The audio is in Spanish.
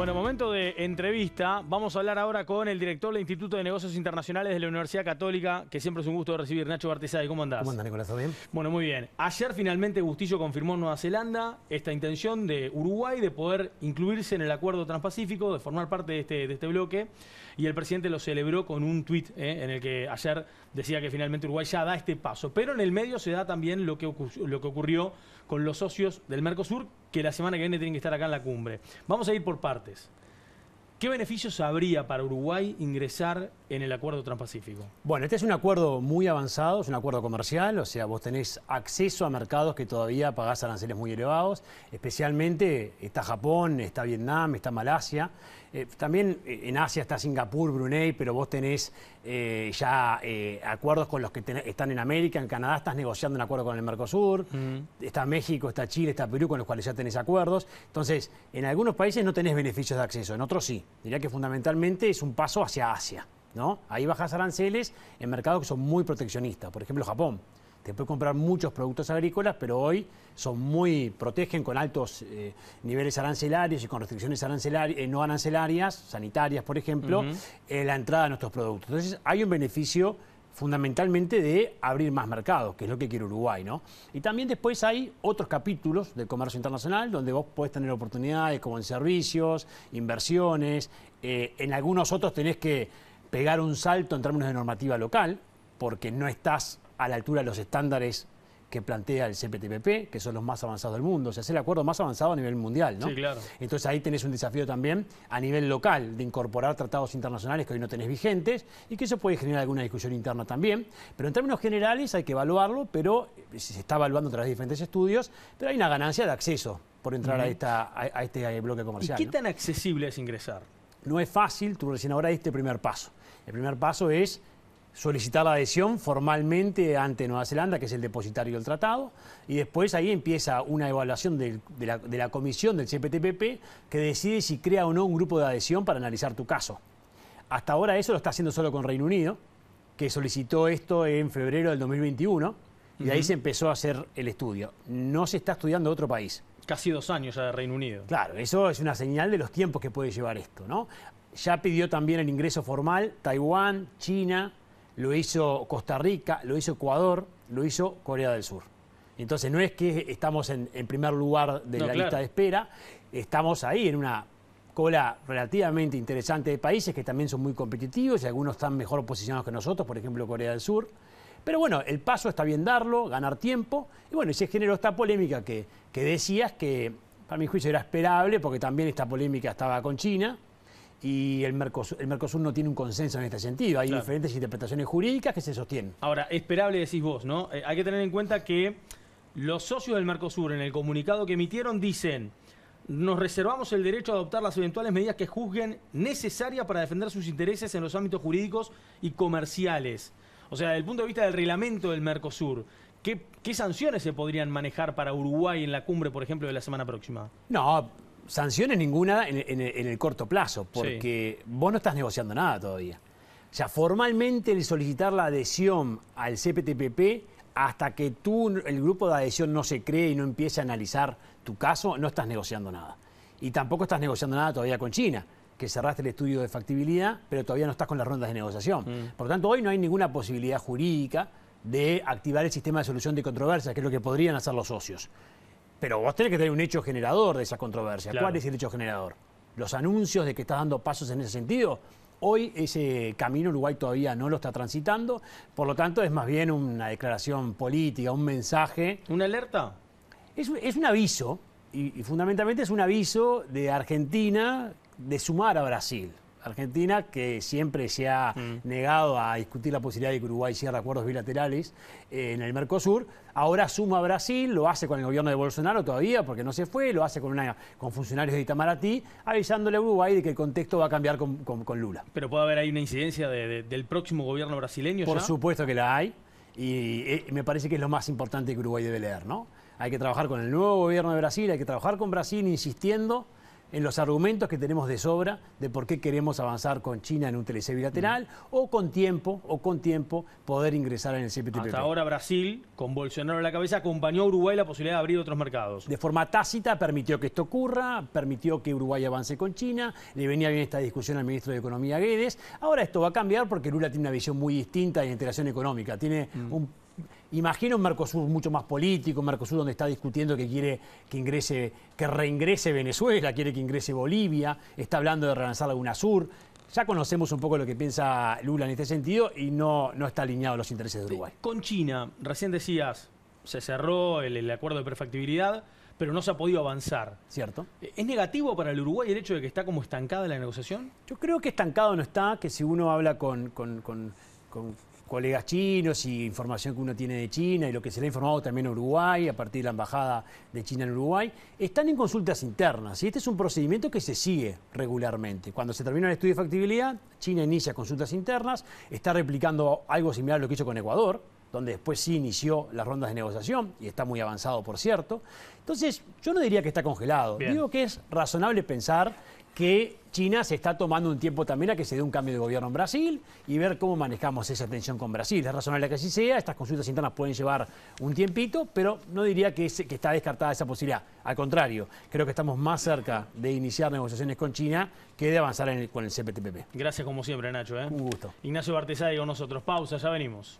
Bueno, momento de entrevista. Vamos a hablar ahora con el director del Instituto de Negocios Internacionales de la Universidad Católica, que siempre es un gusto recibir, Nacho Bartesay. ¿Cómo andás? ¿Cómo andas, Nicolás? bien? Bueno, muy bien. Ayer finalmente Bustillo confirmó en Nueva Zelanda esta intención de Uruguay de poder incluirse en el Acuerdo Transpacífico, de formar parte de este, este bloque, y el presidente lo celebró con un tuit eh, en el que ayer decía que finalmente Uruguay ya da este paso. Pero en el medio se da también lo que, lo que ocurrió con los socios del Mercosur, que la semana que viene tienen que estar acá en la cumbre. Vamos a ir por partes. ¿Qué beneficios habría para Uruguay ingresar en el acuerdo transpacífico? Bueno, este es un acuerdo muy avanzado, es un acuerdo comercial, o sea, vos tenés acceso a mercados que todavía pagás aranceles muy elevados, especialmente está Japón, está Vietnam, está Malasia. Eh, también eh, en Asia está Singapur, Brunei, pero vos tenés eh, ya acuerdos con los que están en América, en Canadá estás negociando un acuerdo con el Mercosur, mm. está México, está Chile, está Perú, con los cuales ya tenés acuerdos. Entonces, en algunos países no tenés beneficios de acceso, en otros sí. Diría que fundamentalmente es un paso hacia Asia. ¿no? Ahí bajas aranceles en mercados que son muy proteccionistas, por ejemplo Japón. Te puedes comprar muchos productos agrícolas, pero hoy son muy protegen con altos eh, niveles arancelarios y con restricciones arancelarias, eh, no arancelarias, sanitarias, por ejemplo, eh, la entrada de nuestros productos. Entonces, hay un beneficio fundamentalmente de abrir más mercados, que es lo que quiere Uruguay, ¿no? Y también después hay otros capítulos del comercio internacional donde vos podés tener oportunidades como en servicios, inversiones, en algunos otros tenés que pegar un salto en términos de normativa local, porque no estás a la altura de los estándares que plantea el CPTPP, que son los más avanzados del mundo. O sea, es el acuerdo más avanzado a nivel mundial, ¿no? Sí, claro. Entonces ahí tenés un desafío también a nivel local de incorporar tratados internacionales que hoy no tenés vigentes y que eso puede generar alguna discusión interna también. Pero en términos generales hay que evaluarlo, pero eh, se está evaluando a través de diferentes estudios, pero hay una ganancia de acceso por entrar a, este eh, bloque comercial. ¿Y qué tan accesible es ingresar? No es fácil, tú recién ahora diste el primer paso. El primer paso es solicitar la adhesión formalmente ante Nueva Zelanda, que es el depositario del tratado, y después ahí empieza una evaluación de, la, comisión del CPTPP que decide si crea o no un grupo de adhesión para analizar tu caso. Hasta ahora eso lo está haciendo solo con Reino Unido, que solicitó esto en febrero del 2021, y ahí se empezó a hacer el estudio. No se está estudiando otro país. Casi dos años ya de Reino Unido. Claro, eso es una señal de los tiempos que puede llevar esto, ¿no? Ya pidió también el ingreso formal Taiwán, China, lo hizo Costa Rica, lo hizo Ecuador, lo hizo Corea del Sur. Entonces no es que estamos en, primer lugar de la lista de espera, estamos ahí en una cola relativamente interesante de países que también son muy competitivos y algunos están mejor posicionados que nosotros, por ejemplo Corea del Sur. Pero bueno, el paso está bien darlo, ganar tiempo. Y bueno, y se generó esta polémica que decías que para mi juicio era esperable porque también esta polémica estaba con China y el Mercosur, el Mercosur no tiene un consenso en este sentido. Hay diferentes interpretaciones jurídicas que se sostienen. Ahora, esperable decís vos, ¿no? Eh, hay que tener en cuenta que los socios del Mercosur en el comunicado que emitieron dicen nos reservamos el derecho a adoptar las eventuales medidas que juzguen necesarias para defender sus intereses en los ámbitos jurídicos y comerciales. O sea, desde el punto de vista del reglamento del Mercosur, ¿qué, qué sanciones se podrían manejar para Uruguay en la cumbre, por ejemplo, de la semana próxima? No, sanciones ninguna en, el corto plazo, porque vos no estás negociando nada todavía. O sea, formalmente el solicitar la adhesión al CPTPP, hasta que tú, el grupo de adhesión no se cree y no empiece a analizar tu caso, no estás negociando nada. Y tampoco estás negociando nada todavía con China, que cerraste el estudio de factibilidad, pero todavía no estás con las rondas de negociación. Mm. Por lo tanto, hoy no hay ninguna posibilidad jurídica de activar el sistema de solución de controversias, que es lo que podrían hacer los socios. Pero vos tenés que tener un hecho generador de esa controversia. ¿Cuál es el hecho generador? ¿Los anuncios de que estás dando pasos en ese sentido? Hoy ese camino Uruguay todavía no lo está transitando, por lo tanto es más bien una declaración política, un mensaje. ¿Una alerta? Es, un aviso, y fundamentalmente es un aviso de Argentina de sumar a Brasil. Argentina, que siempre se ha mm. negado a discutir la posibilidad de que Uruguay cierre acuerdos bilaterales eh, en el Mercosur. Ahora suma a Brasil, lo hace con el gobierno de Bolsonaro todavía, porque no se fue, lo hace con, funcionarios de Itamaraty, avisándole a Uruguay de que el contexto va a cambiar con, Lula. Pero puede haber ahí una incidencia del próximo gobierno brasileño. Por supuesto que la hay, y eh, me parece que es lo más importante que Uruguay debe leer, ¿no? Hay que trabajar con el nuevo gobierno de Brasil, hay que trabajar con Brasil insistiendo en los argumentos que tenemos de sobra de por qué queremos avanzar con China en un TLC bilateral o con tiempo o con tiempo poder ingresar en el CPTPP. Hasta ahora Brasil, con Bolsonaro en la cabeza, acompañó a Uruguay la posibilidad de abrir otros mercados. De forma tácita permitió que esto ocurra, permitió que Uruguay avance con China, le venía bien esta discusión al ministro de Economía Guedes. Ahora esto va a cambiar porque Lula tiene una visión muy distinta de integración económica, tiene mm. un Imagino un Mercosur mucho más político, un Mercosur donde está discutiendo que quiere que ingrese, que reingrese Venezuela, quiere que ingrese Bolivia, está hablando de relanzar la UNASUR. Ya conocemos un poco lo que piensa Lula en este sentido y no, no está alineado a los intereses de Uruguay. Con China, recién decías, se cerró el, acuerdo de perfectibilidad, pero no se ha podido avanzar. ¿Cierto? Eh, ¿Es negativo para el Uruguay el hecho de que está como estancada la negociación? Yo creo que estancado no está, que si uno habla con, con colegas chinos y información que uno tiene de China y lo que se le ha informado también a Uruguay a partir de la Embajada de China en Uruguay, están en consultas internas y este es un procedimiento que se sigue regularmente. Cuando se termina el estudio de factibilidad, China inicia consultas internas, está replicando algo similar a lo que hizo con Ecuador, donde después sí inició las rondas de negociación y está muy avanzado, por cierto. Entonces, yo no diría que está congelado, digo que es razonable pensar que China se está tomando un tiempo también a que se dé un cambio de gobierno en Brasil y ver cómo manejamos esa tensión con Brasil. Es razonable que así sea, estas consultas internas pueden llevar un tiempito, pero no diría que, está descartada esa posibilidad. Al contrario, creo que estamos más cerca de iniciar negociaciones con China que de avanzar con el CPTPP. Gracias como siempre, Nacho. ¿eh? Un gusto. Ignacio y con nosotros. Pausa, ya venimos.